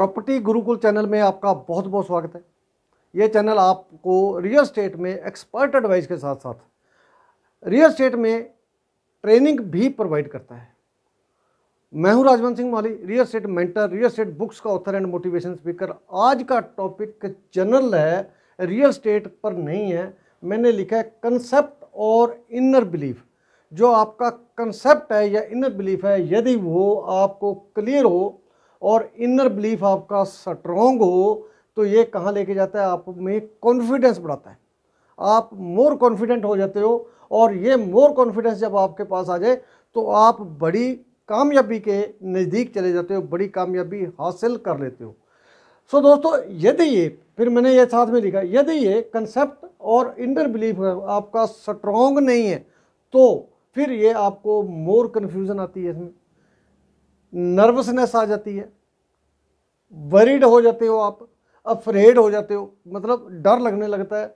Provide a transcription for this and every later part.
property Gurukul channel में आपका बहुत बहुत स्वागत है ये चैनल आपको रियल स्टेट में एक्सपर्ट एडवाइस के साथ साथ रियल स्टेट में ट्रेनिंग भी प्रोवाइड करता है मैं हूं Rajwant Singh Mali real estate mentor real estate books का ऑथर एंड मोटिवेशन स्पीकर आज का टॉपिक जनरल है रियल स्टेट पर नहीं है मैंने लिखा है कंसेप्ट और इनर बिलीफ जो आपका कंसेप्ट है या इनर बिलीफ है यदि वो आपको क्लियर हो और इनर बिलीफ आपका स्ट्रॉन्ग हो तो ये कहाँ लेके जाता है आप में कॉन्फिडेंस बढ़ाता है आप मोर कॉन्फिडेंट हो जाते हो और ये मोर कॉन्फिडेंस जब आपके पास आ जाए तो आप बड़ी कामयाबी के नज़दीक चले जाते हो बड़ी कामयाबी हासिल कर लेते हो सो so, दोस्तों यदि ये फिर मैंने ये साथ में लिखा यदि ये कंसेप्ट और इंडर बिलीफ आपका स्ट्रॉन्ग नहीं है तो फिर ये आपको मोर कन्फ्यूज़न आती है इसमें नर्वसनेस आ जाती है वरीड हो जाते हो आप अफ्रेड हो जाते हो मतलब डर लगने लगता है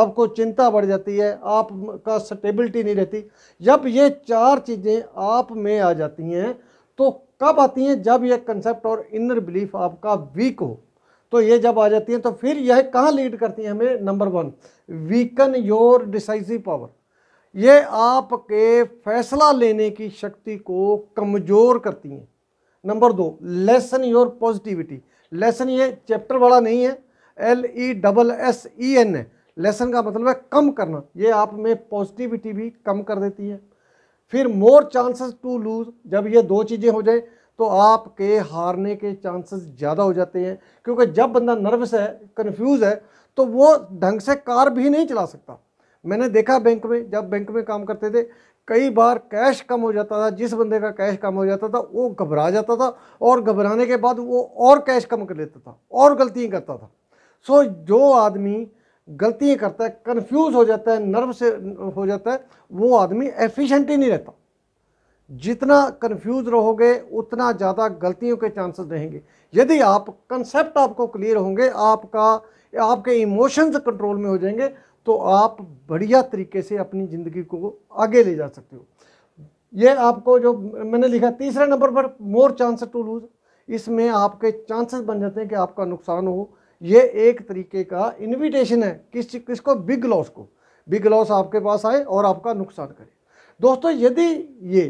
आपको चिंता बढ़ जाती है आपका स्टेबिलिटी नहीं रहती जब ये चार चीज़ें आप में आ जाती हैं तो कब आती हैं जब ये कंसेप्ट और इनर बिलीफ आपका वीक हो तो ये जब आ जाती हैं तो फिर यह कहाँ लीड करती हैं हमें number one weaken your decisive power ये आपके फैसला लेने की शक्ति को कमज़ोर करती हैं नंबर दो लेसन योर पॉजिटिविटी लेसन ये चैप्टर वाला नहीं है L E double S E N है लेसन का मतलब है कम करना ये आप में पॉजिटिविटी भी कम कर देती है फिर मोर चांसेस टू लूज जब ये दो चीज़ें हो जाए तो आपके हारने के चांसेस ज़्यादा हो जाते हैं क्योंकि जब बंदा नर्वस है कन्फ्यूज़ है तो वो ढंग से कार भी नहीं चला सकता मैंने देखा बैंक में जब बैंक में काम करते थे कई बार कैश कम हो जाता था जिस बंदे का कैश कम हो जाता था वो घबरा जाता था और घबराने के बाद वो और कैश कम कर लेता था और गलतियाँ करता था सो जो आदमी गलतियाँ करता है कन्फ्यूज़ हो जाता है नर्व से हो जाता है वो आदमी एफिशेंट ही नहीं रहता जितना कन्फ्यूज़ रहोगे उतना ज़्यादा गलतियों के चांसेस रहेंगे यदि आप कंसेप्ट आपको क्लियर होंगे आपका आपके इमोशंस कंट्रोल में हो जाएंगे तो आप बढ़िया तरीके से अपनी ज़िंदगी को आगे ले जा सकते हो ये आपको जो मैंने लिखा तीसरे नंबर पर मोर चांस टू लूज़ इसमें आपके चांसेस बन जाते हैं कि आपका नुकसान हो ये एक तरीके का इनविटेशन है किस किसको बिग लॉस को बिग लॉस आपके पास आए और आपका नुकसान करे दोस्तों यदि ये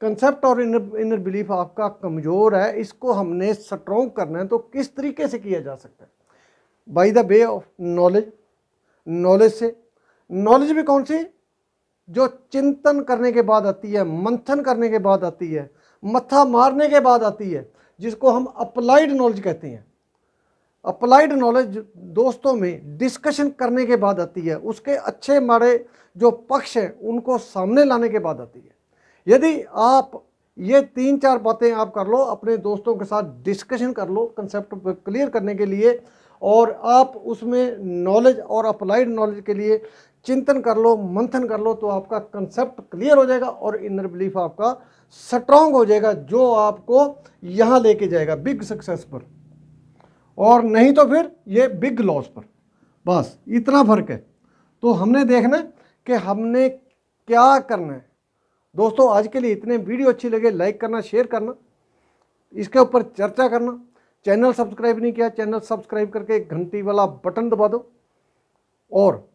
कंसेप्ट और इनर इनर बिलीफ आपका कमज़ोर है इसको हमने स्ट्रॉन्ग करना है तो किस तरीके से किया जा सकता है by the way of knowledge knowledge से नॉलेज भी कौन सी जो चिंतन करने के बाद आती है मंथन करने के बाद आती है मत्था मारने के बाद आती है जिसको हम अप्लाइड नॉलेज कहते हैं अप्लाइड नॉलेज दोस्तों में डिस्कशन करने के बाद आती है उसके अच्छे माड़े जो पक्ष हैं उनको सामने लाने के बाद आती है यदि आप ये तीन चार बातें आप कर लो अपने दोस्तों के साथ डिस्कशन कर लो कंसेप्ट क्लियर करने के लिए और आप उसमें नॉलेज और अप्लाइड नॉलेज के लिए चिंतन कर लो मंथन कर लो तो आपका कंसेप्ट क्लियर हो जाएगा और इनर बिलीफ आपका स्ट्रांग हो जाएगा जो आपको यहाँ लेके जाएगा बिग सक्सेस पर और नहीं तो फिर ये बिग लॉस पर बस इतना फ़र्क है तो हमने देखना है कि हमने क्या करना है दोस्तों आज के लिए इतने वीडियो अच्छी लगे लाइक करना शेयर करना इसके ऊपर चर्चा करना चैनल सब्सक्राइब नहीं किया चैनल सब्सक्राइब करके एक घंटी वाला बटन दबा दो और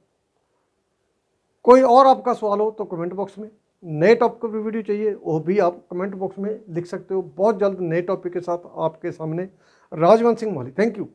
कोई और आपका सवाल हो तो कमेंट बॉक्स में नए टॉपिक पर वीडियो चाहिए वो भी आप कमेंट बॉक्स में लिख सकते हो बहुत जल्द नए टॉपिक के साथ आपके सामने राजवंत सिंह माली थैंक यू